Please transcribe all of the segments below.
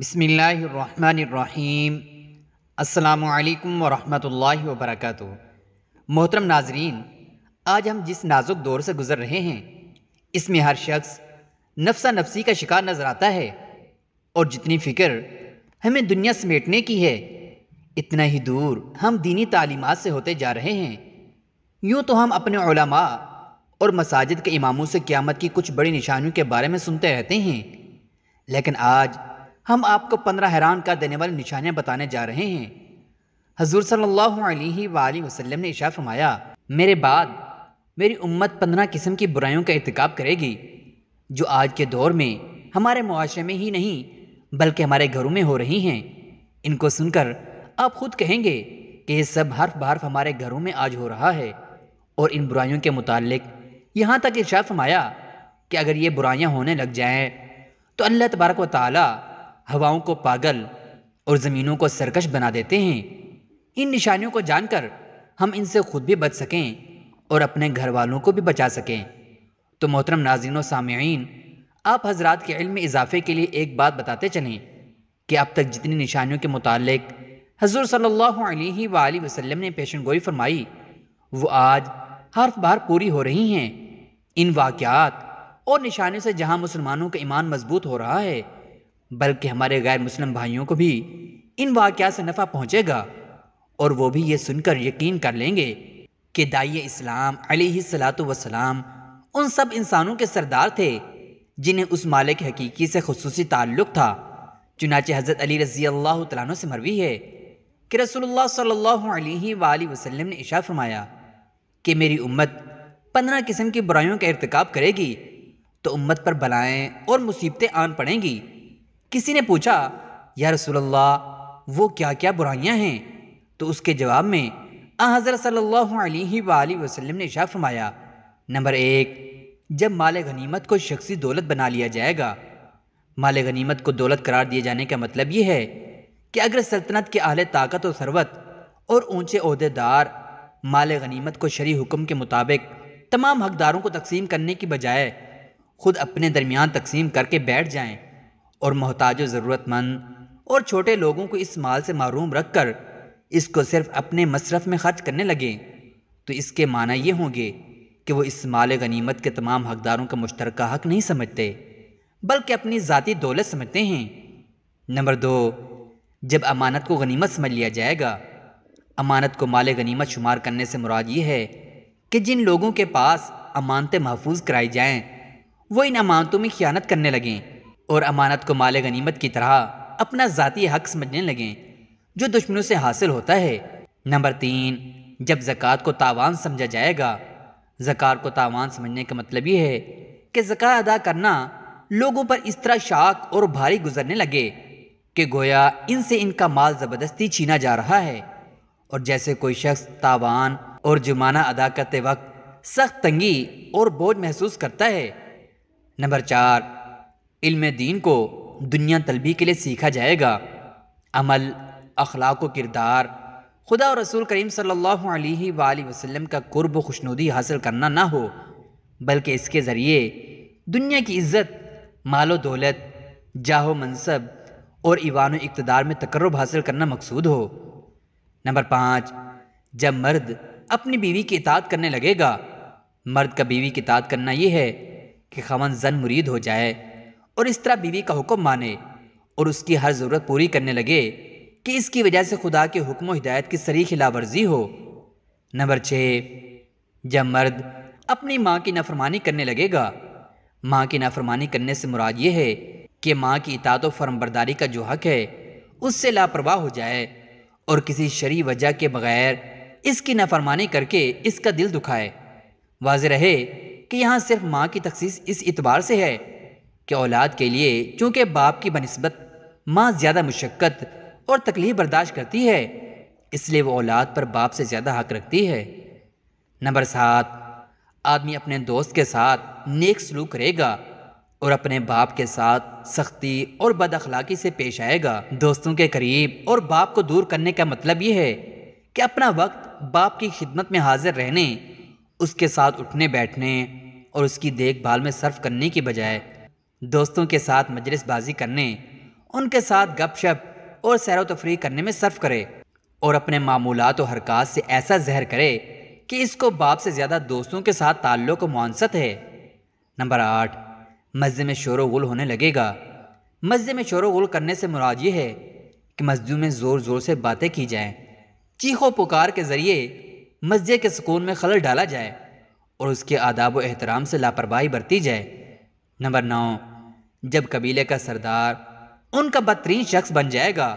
बसमीम् अल्लाम वरहमल वबरक मोहतरम नाजरीन आज हम जिस नाजुक दौर से गुज़र रहे हैं इसमें हर शख्स नफसा नफसी का शिकार नज़र आता है और जितनी फ़िक्र हमें दुनिया समेटने की है इतना ही दूर हम दीनी तालीमत से होते जा रहे हैं यूँ तो हम अपने उलमा और मसाजिद के इमामों से क़्यामत की कुछ बड़ी निशानियों के बारे में सुनते रहते हैं लेकिन आज हम आपको पंद्रह हैरान का देने वाली निशानियाँ बताने जा रहे हैं हजूर सल्ला वसलम ने इशा फरमाया मेरे बाद मेरी उम्मत पंद्रह किस्म की बुराइयों का इतकब करेगी जो आज के दौर में हमारे मुआरे में ही नहीं बल्कि हमारे घरों में हो रही हैं इनको सुनकर आप खुद कहेंगे कि ये सब हर्फ बर्फ हमारे घरों में आज हो रहा है और इन बुराइयों के मुतालिक यहाँ तक इर्शा फरमाया कि अगर ये बुराइयाँ होने लग जाएँ तो अल्लाह तबारक व ताली हवाओं को पागल और ज़मीनों को सरकश बना देते हैं इन निशानियों को जानकर हम इनसे खुद भी बच सकें और अपने घर वालों को भी बचा सकें तो मोहतरम नाजिन सामीन आप हजरात के इल्म इजाफे के लिए एक बात बताते चलें कि अब तक जितनी निशानियों के मुतालिक हजूर सल्लल्लाहु अलैहि वसल्लम ने पेशन गोई फरमाई वो आज हर बार पूरी हो रही हैं इन वाक़ात और निशानियों से जहाँ मुसलमानों का ईमान मजबूत हो रहा है बल्कि हमारे गैर मुस्लिम भाइयों को भी इन वाक़ से नफ़ा पहुँचेगा और वो भी ये सुनकर यकीन कर लेंगे कि दाई इस्लाम वसलाम उन सब इंसानों के सरदार थे जिन्हें उस मालिक हकीकी से खसूस ताल्लुक़ था चुनाच हज़रत अली रज़ी अल्लाह तु से मरवी है कि रसोल्ला सल्ला वसलम ने इशा फरमाया कि मेरी उम्मत पंद्रह किस्म की बुराइयों का इरतकब करेगी तो उम्मत पर बलाएँ और मुसीबतें आन पड़ेंगी किसी ने पूछा या रसोल्ला वो क्या क्या बुराइयाँ हैं तो उसके जवाब में हज़रत सल्लल्लाहु अलैहि वसल्लम ने शाह फरमाया नंबर एक जब माल गनीमत को शख्सी दौलत बना लिया जाएगा माल गनीमत को दौलत करार दिए जाने का मतलब ये है कि अगर सल्तनत के अहल ताकत और सरवत और ऊंचे अहदेदार माल गनीमत को शरी हुक्म के मुताबिक तमाम हकदारों को तकसीम करने की बजाय खुद अपने दरमियान तकसीम करके बैठ जाएँ और मोहताज ज़रूरतमंद और छोटे लोगों को इस माल से मरूम रख कर इसको सिर्फ अपने मसरफ में खर्च करने लगे तो इसके माना ये होंगे कि वो इस माल गनीमत के तमाम हकदारों का मुश्तरक हक नहीं समझते बल्कि अपनी ज़ाती दौलत समझते हैं नंबर दो जब अमानत को गनीमत समझ लिया जाएगा अमानत को माल गनीमत शुमार करने से मुराद ये है कि जिन लोगों के पास अमानतें महफूज कराई जाएँ वो इन अमानतों में ख़ियानत करने लगें और अमानत को माल गनीमत की तरह अपना ज़ाती हक समझने लगें जो दुश्मनों से हासिल होता है नंबर तीन जब ज़क़़त को तावान समझा जाएगा ज़क़़त को तावान समझने का मतलब ये है कि ज़क़़त अदा करना लोगों पर इस तरह शाख और भारी गुजरने लगे कि गोया इनसे इनका माल ज़बरदस्ती छीना जा रहा है और जैसे कोई शख्स तावान और जुर्माना अदा करते वक्त सख्त तंगी और बोझ महसूस करता है नंबर चार इल्म दीन को दुनिया तलबी के लिए सीखा जाएगा अमल अखलाक किरदार खुदा और रसूल करीम सल्लल्लाहु अलैहि वसल्लम का कुर्ब खुशनुदी हासिल करना ना हो बल्कि इसके ज़रिए दुनिया की इज़्ज़त मालो दौलत जाहो मनसब और ईवान इकतदार में तकरब हासिल करना मकसूद हो नंबर पाँच जब मर्द अपनी बीवी की इतात करने लगेगा मर्द का बीवी की इतात करना यह है कि खवन जन मुरीद हो जाए और इस तरह बीवी का हुक्म माने और उसकी हर ज़रूरत पूरी करने लगे कि इसकी वजह से खुदा के हुक्म हिदायत की सरी खिलाफवर्जी हो नंबर छः जब मर्द अपनी माँ की नाफरमानी करने लगेगा माँ की नाफरमानी करने से मुराद ये है कि माँ की इतात फर्मबरदारी का जो हक है उससे लापरवाह हो जाए और किसी शरी वजह के बगैर इसकी नाफरमानी करके इसका दिल दुखाए वाज रहे कि यहाँ सिर्फ माँ की तखसीस इस इतबार से है कि औलाद के लिए चूँकि बाप की बनस्बत माँ ज़्यादा मुशक्क़त और तकलीफ बर्दाश्त करती है इसलिए वो औलाद पर बाप से ज़्यादा हक रखती है नंबर सात आदमी अपने दोस्त के साथ नेक सलूक करेगा और अपने बाप के साथ सख्ती और बद अखलाकी से पेश आएगा दोस्तों के करीब और बाप को दूर करने का मतलब ये है कि अपना वक्त बाप की खिदमत में हाजिर रहने उसके साथ उठने बैठने और उसकी देखभाल में सर्फ़ करने की बजाय दोस्तों के साथ मजलिसबाजी करने उनके साथ गपशप और सैर तफरी करने में सर्फ करे और अपने मामूलत और हरकत से ऐसा जहर करे कि इसको बाप से ज़्यादा दोस्तों के साथ ताल्लुक मानसत है नंबर आठ मस्जिद में शोर गुल होने लगेगा मस्जिद में शोर गुल करने से मुराद ये है कि मस्जिद में ज़ोर ज़ोर से बातें की जाएँ चीखों पुकार के ज़रिए मस्जिद के सुकून में खलल डाला जाए और उसके आदाब व एहतराम से लापरवाही बरती जाए नंबर नौ जब कबीले का सरदार उनका बदतरीन शख्स बन जाएगा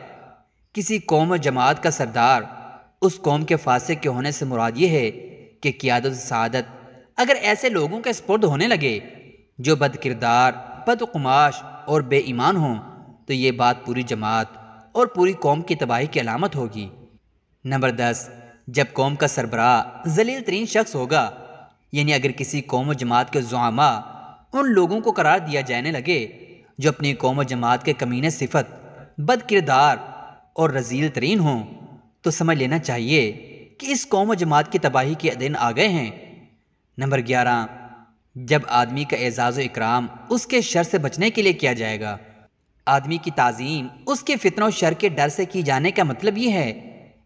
किसी कौम और जमात का सरदार उस कौम के फासे के होने से मुराद ये है कि क्यादत सदत अगर ऐसे लोगों के स्पुर्द होने लगे जो बद किरदार बदकुमाश और बेईमान हों तो ये बात पूरी जमात और पूरी कौम की तबाही की अलामत होगी नंबर दस जब कौम का सरबराह जलील तरीन शख्स होगा यानी अगर किसी कौम व जमात के जुआमा उन लोगों को करार दिया जाने लगे जो अपनी कौम जमात के कमीने सिफत बद किरदार और रजील तरीन हों तो समझ लेना चाहिए कि इस कौम जमात की तबाही के दिन आ गए हैं नंबर ग्यारह जब आदमी का एजाज़ इकराम उसके शर से बचने के लिए किया जाएगा आदमी की तज़ीम उसके फितनों शर के डर से की जाने का मतलब ये है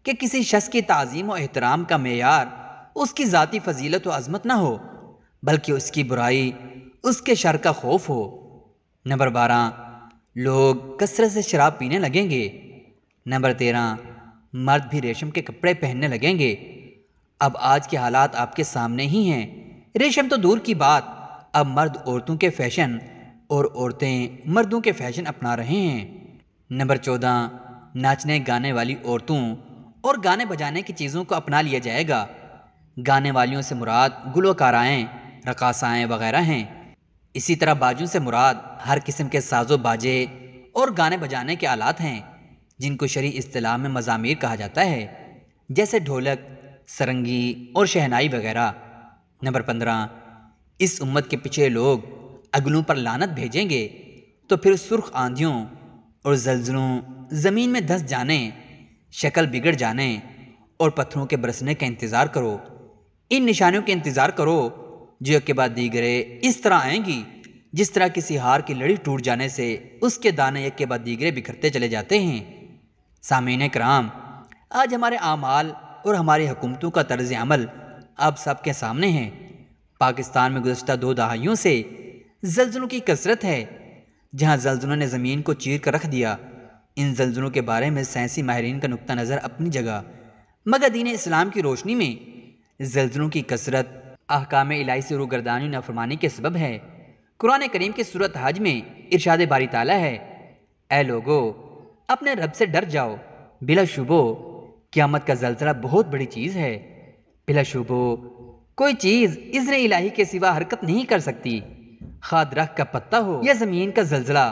कि किसी शख्स की तज़ीम और एहतराम का मैार उसकी ज़ाती फजीलत व अजमत ना हो बल्कि उसकी बुराई उसके शर का खौफ हो नंबर बारह लोग कसरत से शराब पीने लगेंगे नंबर तेरह मर्द भी रेशम के कपड़े पहनने लगेंगे अब आज के हालात आपके सामने ही हैं रेशम तो दूर की बात अब मर्द औरतों के फैशन और औरतें मर्दों के फैशन अपना रहे हैं नंबर चौदह नाचने गाने वाली औरतों और गाने बजाने की चीज़ों को अपना लिया जाएगा गाने वालियों से मुराद गुलकाराएँ रकासाएँ वगैरह हैं इसी तरह बाजू से मुराद हर किस्म के साजो बाजे और गाने बजाने के आलात हैं जिनको शरी अतलाह में मजामी कहा जाता है जैसे ढोलक सरंगी और शहनाई वगैरह नंबर पंद्रह इस उम्मत के पीछे लोग अगलों पर लानत भेजेंगे तो फिर सुर्ख आंधियों और जलजलों ज़मीन में धस जाने शक्ल बिगड़ जाने और पत्थरों के बरसने का इंतज़ार करो इन निशानियों के इंतज़ार करो जो के बाद दीगरे इस तरह आएंगी जिस तरह किसी हार की लड़ी टूट जाने से उसके दाने एक के बाद दीगरे बिखरते चले जाते हैं सामीन कराम आज हमारे आमाल और हमारी हुकूमतों का तर्ज अमल अब सबके सामने हैं पाकिस्तान में गुजशत दो दहाइयों से जल्जलों की कसरत है जहाँ जल्जलों ने ज़मीन को चीर कर रख दिया इन जल्जलों के बारे में साइंसी माहरीन का नुक़ नज़र अपनी जगह मगर दीन इस्लाम की रोशनी में जल्जलों की कसरत अहकाम इलाही से रुगरदानी नफरमानी के सबब है कुरान करीम की सूरत हज में इर्शाद बारी ताला है ए लोगो अपने रब से डर जाओ बिला शुबो क़्यामत का जलसला बहुत बड़ी चीज़ है बिला शुबो कोई चीज़ इज्र इलाही के सिवा हरकत नहीं कर सकती खाद रख का पत्ता हो या ज़मीन का जलसला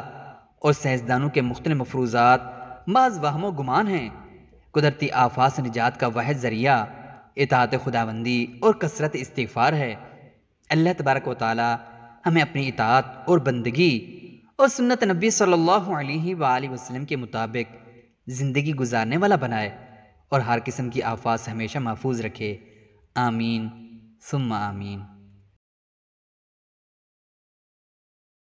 और साइंसदानों के मुख्त मफरूजात महज वाहमो गुमान हैं कुदरती आफात से निजात का वह ज़रिया इतात खुदाबंदी और कसरत इस्तफ़ार है अल्लाह तबारक वाली हमें अपनी इतात और बंदगी और सुन्नत नबी सल्लल्लाहु अलैहि वसल्लम के मुताबिक ज़िंदगी गुजारने वाला बनाए और हर किस्म की आफात हमेशा महफूज रखे आमीन सुम्मा आमीन